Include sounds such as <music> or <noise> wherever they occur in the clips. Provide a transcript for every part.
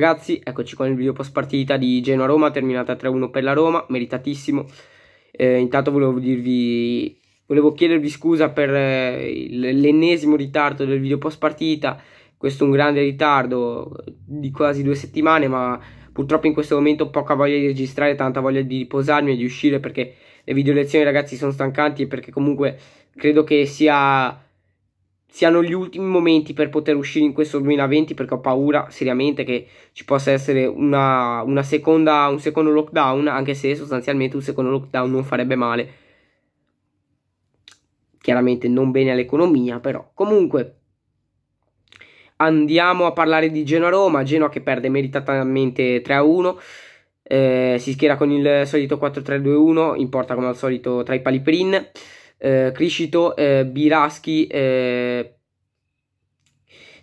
Ragazzi, eccoci con il video post partita di Genoa-Roma, terminata 3-1 per la Roma, meritatissimo. Eh, intanto volevo dirvi, volevo chiedervi scusa per eh, l'ennesimo ritardo del video post partita, questo è un grande ritardo di quasi due settimane, ma purtroppo in questo momento ho poca voglia di registrare, tanta voglia di riposarmi e di uscire perché le video lezioni ragazzi sono stancanti e perché comunque credo che sia siano gli ultimi momenti per poter uscire in questo 2020 perché ho paura seriamente che ci possa essere una, una seconda, un secondo lockdown, anche se sostanzialmente un secondo lockdown non farebbe male. Chiaramente non bene all'economia, però comunque andiamo a parlare di Genoa-Roma, Genoa che perde meritatamente 3-1. Eh, si schiera con il solito 4-3-2-1, in porta come al solito tra i paliprin eh, Criscito, eh, Biraschi, eh,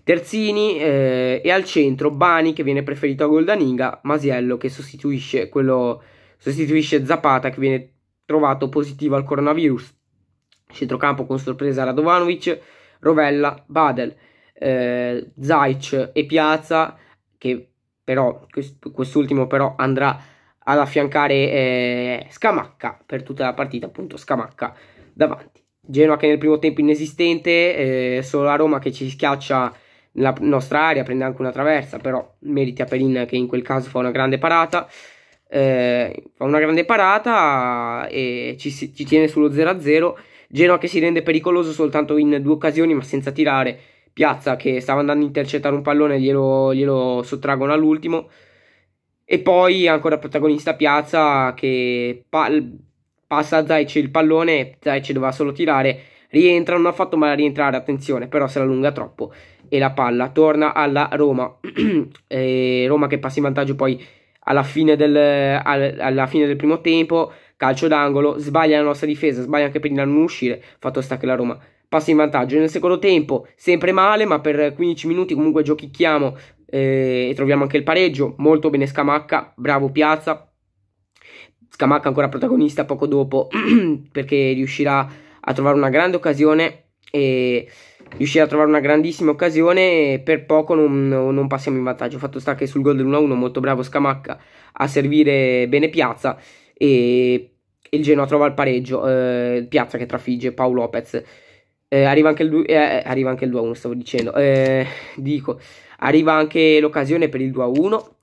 Terzini eh, e al centro Bani che viene preferito a Goldaninga, Masiello che sostituisce, quello, sostituisce Zapata che viene trovato positivo al coronavirus. Centrocampo con sorpresa Radovanovic, Rovella, Badel, eh, Zajc e Piazza che però quest'ultimo però andrà ad affiancare eh, Scamacca per tutta la partita appunto Scamacca davanti. Genoa che nel primo tempo inesistente, eh, solo la Roma che ci schiaccia nella nostra area, prende anche una traversa, però meriti a Perin che in quel caso fa una grande parata. Eh, fa una grande parata e ci, ci tiene sullo 0-0. Genoa che si rende pericoloso soltanto in due occasioni ma senza tirare. Piazza che stava andando a intercettare un pallone glielo, glielo sottraggono all'ultimo. E poi ancora protagonista Piazza che pal- passa a Zaic il pallone, Zaic doveva solo tirare, rientra, non ha fatto male a rientrare, attenzione, però se la allunga troppo e la palla torna alla Roma, <clears throat> Roma che passa in vantaggio poi alla fine, del, alla fine del primo tempo, calcio d'angolo, sbaglia la nostra difesa, sbaglia anche per non uscire, fatto sta che la Roma passa in vantaggio. Nel secondo tempo sempre male, ma per 15 minuti comunque giochichiamo eh, e troviamo anche il pareggio. Molto bene Scamacca, bravo Piazza, Scamacca ancora protagonista poco dopo <clears throat> perché riuscirà a trovare una grande occasione e riuscirà a trovare una grandissima occasione e per poco non, non passiamo in vantaggio. Fatto sta che sul gol dell'1-1 molto bravo Scamacca a servire bene Piazza e, il Genoa trova il pareggio, eh, Piazza che trafigge Paolo Lopez. Eh, arriva anche il 2 eh, arriva anche il 2 1 stavo dicendo eh, dico arriva anche l'occasione per il 2 1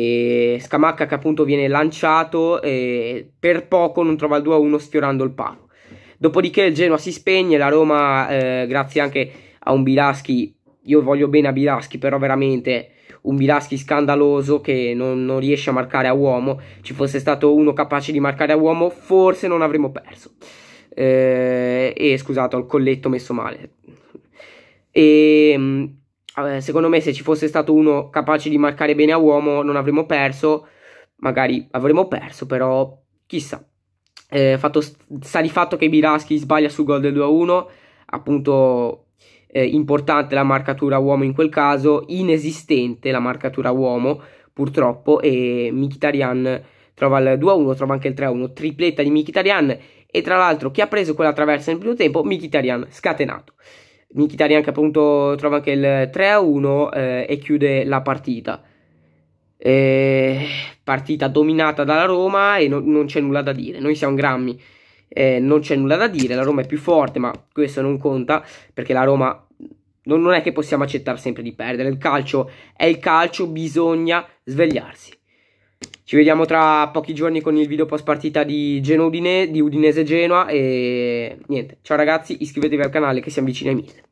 e Scamacca che appunto viene lanciato e per poco non trova il 2-1 sfiorando il palo. Dopodiché il Genoa si spegne, la Roma eh, grazie anche a un Bilaschi, io voglio bene a Bilaschi però veramente un Bilaschi scandaloso che non, non, riesce a marcare a uomo, ci fosse stato uno capace di marcare a uomo forse non avremmo perso. Eh, e scusate ho il colletto messo male. E, mm, Ah, secondo me se ci fosse stato uno capace di marcare bene a uomo non avremmo perso, magari avremmo perso, però chissà. Eh, fatto, sta di fatto che Biraschi sbaglia sul gol del 2-1, appunto eh, importante la marcatura uomo in quel caso, inesistente la marcatura uomo purtroppo e Mkhitaryan trova il 2-1, trova anche il 3-1, tripletta di Mkhitaryan e tra l'altro chi ha preso quella traversa nel primo tempo? Mkhitaryan scatenato. Mkhitaryan che appunto trova anche il 3-1 a eh, e chiude la partita. Eh, partita dominata dalla Roma e no, non c'è nulla da dire. Noi siamo grammi, eh, non c'è nulla da dire. La Roma è più forte, ma questo non conta perché la Roma non, non è che possiamo accettare sempre di perdere. Il calcio è il calcio, bisogna svegliarsi. Ci vediamo tra pochi giorni con il video post partita di, Geno Udine, di Udinese Genoa e niente, ciao ragazzi, iscrivetevi al canale che siamo vicini ai 1000.